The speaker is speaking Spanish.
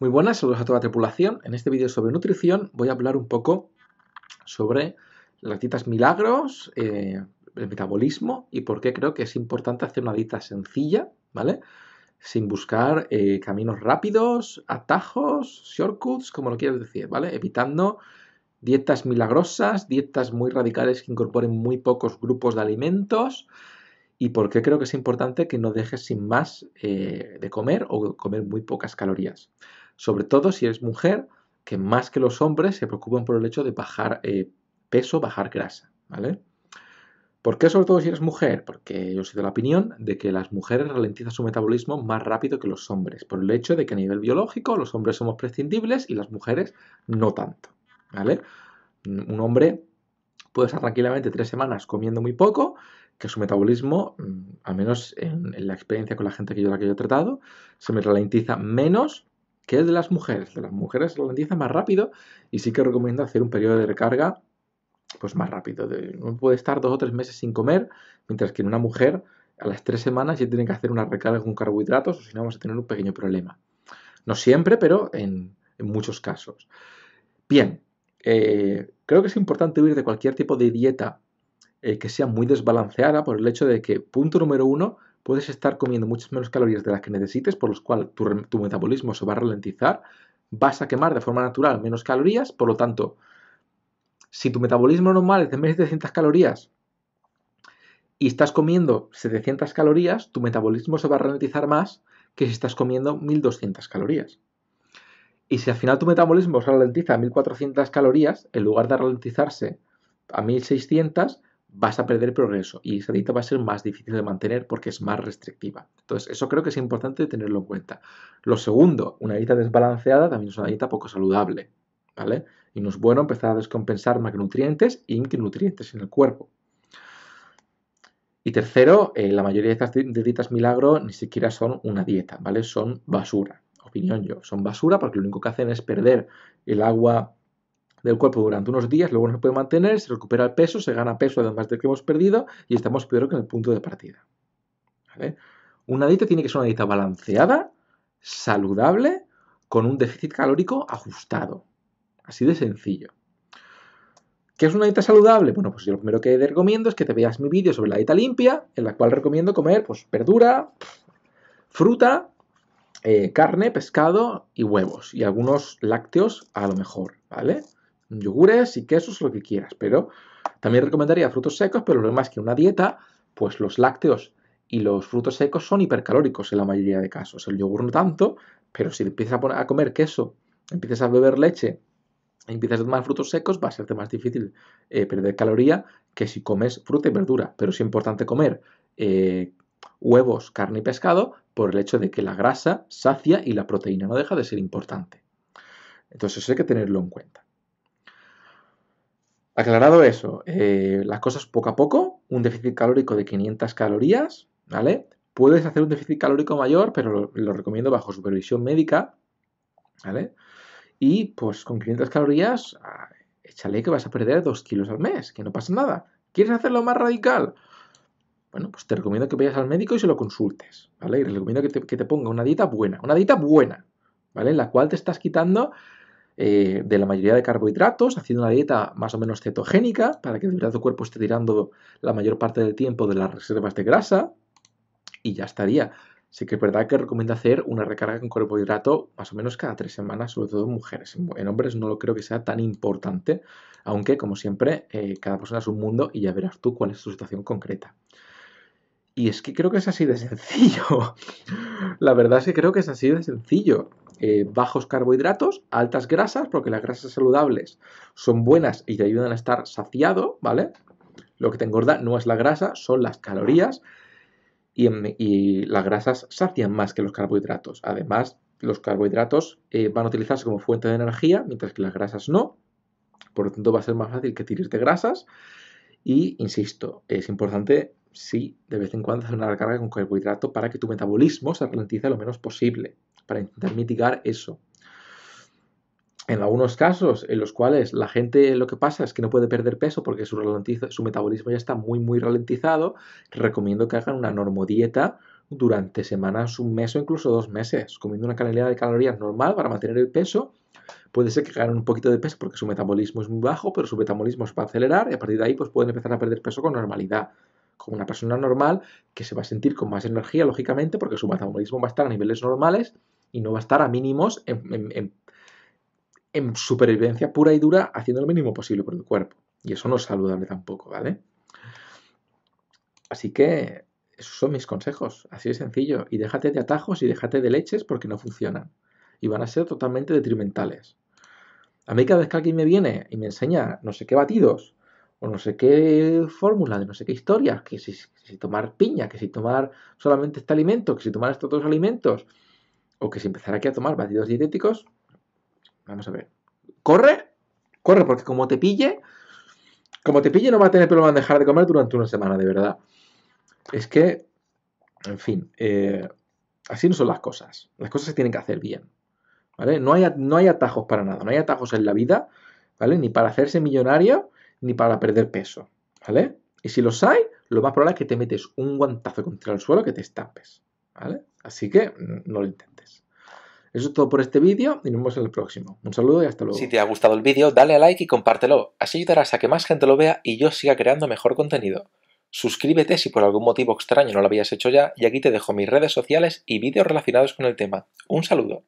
Muy buenas, saludos a toda la tripulación. En este vídeo sobre nutrición voy a hablar un poco sobre las dietas milagros, eh, el metabolismo y por qué creo que es importante hacer una dieta sencilla, ¿vale? Sin buscar eh, caminos rápidos, atajos, shortcuts, como lo quieras decir, ¿vale? Evitando dietas milagrosas, dietas muy radicales que incorporen muy pocos grupos de alimentos y por qué creo que es importante que no dejes sin más eh, de comer o comer muy pocas calorías sobre todo si eres mujer, que más que los hombres se preocupan por el hecho de bajar eh, peso, bajar grasa, ¿vale? ¿Por qué sobre todo si eres mujer? Porque yo soy de la opinión de que las mujeres ralentizan su metabolismo más rápido que los hombres, por el hecho de que a nivel biológico los hombres somos prescindibles y las mujeres no tanto, ¿vale? Mm, un hombre puede estar tranquilamente tres semanas comiendo muy poco, que su metabolismo, mm, al menos en, la experiencia con la gente que yo, la que yo he tratado, se me ralentiza menos que es de las mujeres. De las mujeres lo empieza más rápido y sí que recomiendo hacer un periodo de recarga pues más rápido. no uno puede estar dos o tres meses sin comer, mientras que en una mujer a las tres semanas ya tiene que hacer una recarga con carbohidratos o si no vamos a tener un pequeño problema. No siempre, pero en, muchos casos. Bien, eh, creo que es importante huir de cualquier tipo de dieta eh, que sea muy desbalanceada por el hecho de que, punto número uno, puedes estar comiendo muchas menos calorías de las que necesites, por lo cual tu, tu metabolismo se va a ralentizar, vas a quemar de forma natural menos calorías, por lo tanto, si tu metabolismo normal es de 1700 calorías y estás comiendo 700 calorías, tu metabolismo se va a ralentizar más que si estás comiendo 1200 calorías. Y si al final tu metabolismo se ralentiza a 1400 calorías, en lugar de ralentizarse a 1600, vas a perder progreso y esa dieta va a ser más difícil de mantener porque es más restrictiva. Entonces, eso creo que es importante tenerlo en cuenta. Lo segundo, una dieta desbalanceada también es una dieta poco saludable, ¿vale? Y no es bueno empezar a descompensar macronutrientes y micronutrientes en el cuerpo. Y tercero, eh, la mayoría de estas dietas milagro ni siquiera son una dieta, ¿vale? Son basura, opinión yo. Son basura porque lo único que hacen es perder el agua el cuerpo durante unos días, luego no se puede mantener, se recupera el peso, se gana peso además del que hemos perdido y estamos peor que en el punto de partida. Una dieta tiene que ser una dieta balanceada, saludable, con un déficit calórico ajustado. Así de sencillo. ¿Qué es una dieta saludable? Bueno, pues yo lo primero que te recomiendo es que te veas mi vídeo sobre la dieta limpia, en la cual recomiendo comer pues, verdura, fruta, eh, carne, pescado y huevos, y algunos lácteos a lo mejor, ¿vale? yogures y quesos, lo que quieras, pero también recomendaría frutos secos, pero lo demás que una dieta, pues los lácteos y los frutos secos son hipercalóricos en la mayoría de casos. El yogur no tanto, pero si empiezas a, poner, a comer queso, empiezas a beber leche, empiezas a tomar frutos secos, va a serte más difícil eh, perder caloría que si comes fruta y verdura. Pero es importante comer eh, huevos, carne y pescado por el hecho de que la grasa sacia y la proteína no deja de ser importante. Entonces eso hay que tenerlo en cuenta. Aclarado eso, eh, las cosas poco a poco, un déficit calórico de 500 calorías, ¿vale? Puedes hacer un déficit calórico mayor, pero lo, recomiendo bajo supervisión médica, ¿vale? Y pues con 500 calorías, ah, échale que vas a perder 2 kilos al mes, que no pasa nada. ¿Quieres hacerlo más radical? Bueno, pues te recomiendo que vayas al médico y se lo consultes, ¿vale? Y te recomiendo que te, que te ponga una dieta buena, una dieta buena, ¿vale? En la cual te estás quitando eh, de la mayoría de carbohidratos, haciendo una dieta más o menos cetogénica, para que de verdad tu cuerpo esté tirando la mayor parte del tiempo de las reservas de grasa, y ya estaría. Sí que es verdad que recomiendo hacer una recarga con carbohidrato más o menos cada tres semanas, sobre todo en mujeres. En hombres no lo creo que sea tan importante, aunque como siempre eh, cada persona es un mundo y ya verás tú cuál es tu situación concreta. Y es que creo que es así de sencillo. la verdad es que creo que es así de sencillo. Eh, bajos carbohidratos, altas grasas, porque las grasas saludables son buenas y te ayudan a estar saciado, ¿vale? Lo que te engorda no es la grasa, son las calorías y, em, las grasas sacian más que los carbohidratos. Además, los carbohidratos eh, van a utilizarse como fuente de energía, mientras que las grasas no. Por lo tanto, va a ser más fácil que tires de grasas. Y, insisto, es importante sí, de vez en cuando hacer una recarga con carbohidrato para que tu metabolismo se ralentice lo menos posible para intentar mitigar eso. En algunos casos en los cuales la gente lo que pasa es que no puede perder peso porque su, metabolismo ya está muy, muy ralentizado, recomiendo que hagan una normodieta durante semanas, un mes o incluso dos meses, comiendo una calidad de calorías normal para mantener el peso. Puede ser que ganen un poquito de peso porque su metabolismo es muy bajo, pero su metabolismo se va a acelerar y a partir de ahí pues, pueden empezar a perder peso con normalidad. Como una persona normal que se va a sentir con más energía, lógicamente, porque su metabolismo va a estar a niveles normales y no va a estar a mínimos en, supervivencia pura y dura haciendo lo mínimo posible por el cuerpo. Y eso no es saludable tampoco, ¿vale? Así que esos son mis consejos, así de sencillo. Y déjate de atajos y déjate de leches porque no funcionan. Y van a ser totalmente detrimentales. A mí cada vez que alguien me viene y me enseña no sé qué batidos, o no sé qué fórmula, de no sé qué historia, que si, si, tomar piña, que si tomar solamente este alimento, que si tomar estos dos alimentos, o que si empezara aquí a tomar batidos dietéticos, vamos a ver, corre, corre, porque como te pille, como te pille no va a tener problema en dejar de comer durante una semana, de verdad. Es que, en fin, eh, así no son las cosas. Las cosas se tienen que hacer bien. ¿Vale? No hay, no hay atajos para nada, no hay atajos en la vida, ¿vale? Ni para hacerse millonario, ni para perder peso, ¿vale? Y si los hay, lo más probable es que te metes un guantazo contra el suelo que te estampes. ¿vale? Así que mm, no lo intentes. Eso es todo por este vídeo y nos vemos en el próximo. Un saludo y hasta luego. Si te ha gustado el vídeo, dale a like y compártelo. Así ayudarás a que más gente lo vea y yo siga creando mejor contenido. Suscríbete si por algún motivo extraño no lo habías hecho ya y aquí te dejo mis redes sociales y vídeos relacionados con el tema. Un saludo.